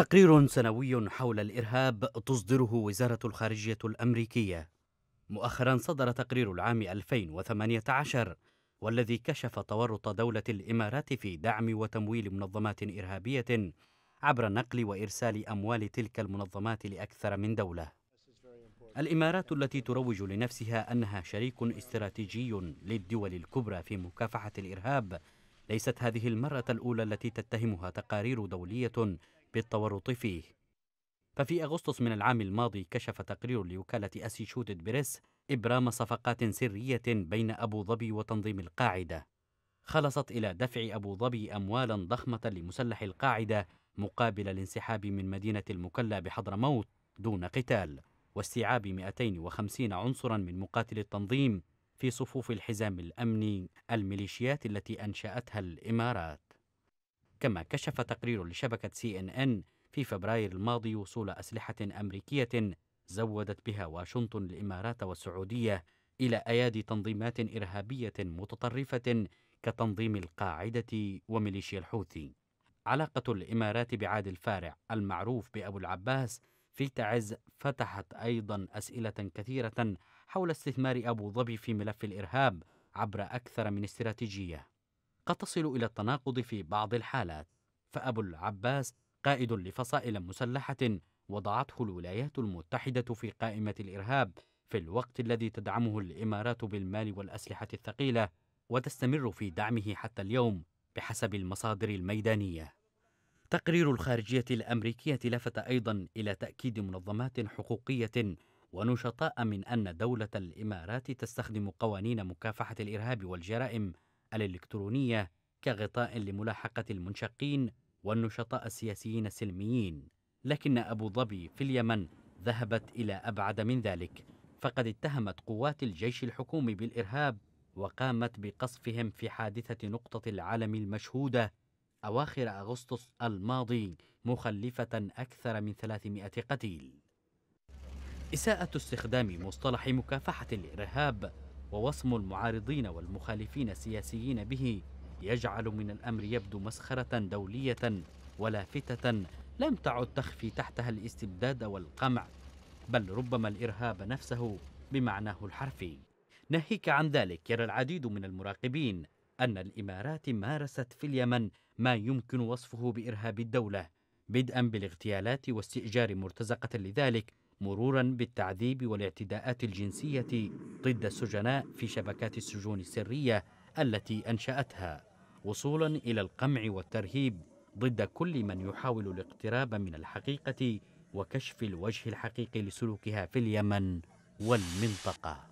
تقرير سنوي حول الإرهاب تصدره وزارة الخارجية الأمريكية مؤخرا صدر تقرير العام 2018 والذي كشف تورط دولة الإمارات في دعم وتمويل منظمات إرهابية عبر نقل وإرسال أموال تلك المنظمات لأكثر من دولة الإمارات التي تروج لنفسها أنها شريك استراتيجي للدول الكبرى في مكافحة الإرهاب ليست هذه المرة الأولى التي تتهمها تقارير دولية بالتورط فيه ففي أغسطس من العام الماضي كشف تقرير لوكالة شودد بريس إبرام صفقات سرية بين أبو ظبي وتنظيم القاعدة خلصت إلى دفع أبو ظبي أموالا ضخمة لمسلح القاعدة مقابل الانسحاب من مدينة المكلا بحضرموت دون قتال واستيعاب 250 عنصرا من مقاتل التنظيم في صفوف الحزام الأمني الميليشيات التي أنشأتها الإمارات كما كشف تقرير لشبكة سي إن إن في فبراير الماضي وصول أسلحة أمريكية زودت بها واشنطن الإمارات والسعودية إلى أيادي تنظيمات إرهابية متطرفة كتنظيم القاعدة وميليشيا الحوثي. علاقة الإمارات بعاد الفارع المعروف بأبو العباس في تعز فتحت أيضا أسئلة كثيرة حول استثمار أبو ظبي في ملف الإرهاب عبر أكثر من استراتيجية. قد تصل إلى التناقض في بعض الحالات فأبو العباس قائد لفصائل مسلحة وضعته الولايات المتحدة في قائمة الإرهاب في الوقت الذي تدعمه الإمارات بالمال والأسلحة الثقيلة وتستمر في دعمه حتى اليوم بحسب المصادر الميدانية تقرير الخارجية الأمريكية لفت أيضا إلى تأكيد منظمات حقوقية ونشطاء من أن دولة الإمارات تستخدم قوانين مكافحة الإرهاب والجرائم الإلكترونية كغطاء لملاحقة المنشقين والنشطاء السياسيين السلميين لكن أبو ظبي في اليمن ذهبت إلى أبعد من ذلك فقد اتهمت قوات الجيش الحكومي بالإرهاب وقامت بقصفهم في حادثة نقطة العلم المشهودة أواخر أغسطس الماضي مخلفة أكثر من 300 قتيل إساءة استخدام مصطلح مكافحة الإرهاب ووصم المعارضين والمخالفين السياسيين به يجعل من الأمر يبدو مسخرة دولية ولافتة لم تعد تخفي تحتها الاستبداد والقمع بل ربما الإرهاب نفسه بمعناه الحرفي ناهيك عن ذلك يرى العديد من المراقبين أن الإمارات مارست في اليمن ما يمكن وصفه بإرهاب الدولة بدءا بالاغتيالات واستئجار مرتزقة لذلك مرورا بالتعذيب والاعتداءات الجنسية ضد السجناء في شبكات السجون السرية التي أنشأتها وصولا إلى القمع والترهيب ضد كل من يحاول الاقتراب من الحقيقة وكشف الوجه الحقيقي لسلوكها في اليمن والمنطقه